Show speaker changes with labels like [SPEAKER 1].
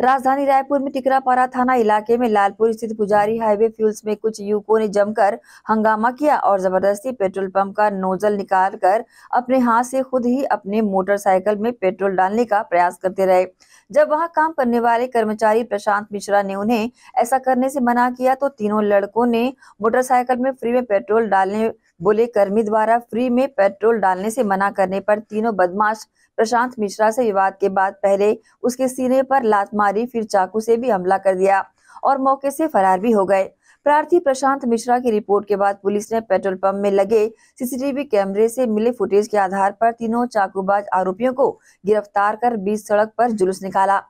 [SPEAKER 1] राजधानी रायपुर में टिकरापारा थाना इलाके में लालपुर स्थित पुजारी हाईवे फ्यूल्स में कुछ युवकों ने जमकर हंगामा किया और जबरदस्ती पेट्रोल पंप का नोजल निकालकर अपने हाथ से खुद ही अपने मोटरसाइकिल में पेट्रोल डालने का प्रयास करते रहे जब वहां काम करने वाले कर्मचारी प्रशांत मिश्रा ने उन्हें ऐसा करने से मना किया तो तीनों लड़कों ने मोटरसाइकिल में फ्री में पेट्रोल डालने बोले कर्मी द्वारा फ्री में पेट्रोल डालने से मना करने पर तीनों बदमाश प्रशांत मिश्रा से विवाद के बाद पहले उसके सीने पर लात मारी फिर चाकू से भी हमला कर दिया और मौके से फरार भी हो गए प्रार्थी प्रशांत मिश्रा की रिपोर्ट के बाद पुलिस ने पेट्रोल पंप में लगे सीसीटीवी कैमरे से मिले फुटेज के आधार पर तीनों चाकूबाज आरोपियों को गिरफ्तार कर बीच सड़क पर जुलूस निकाला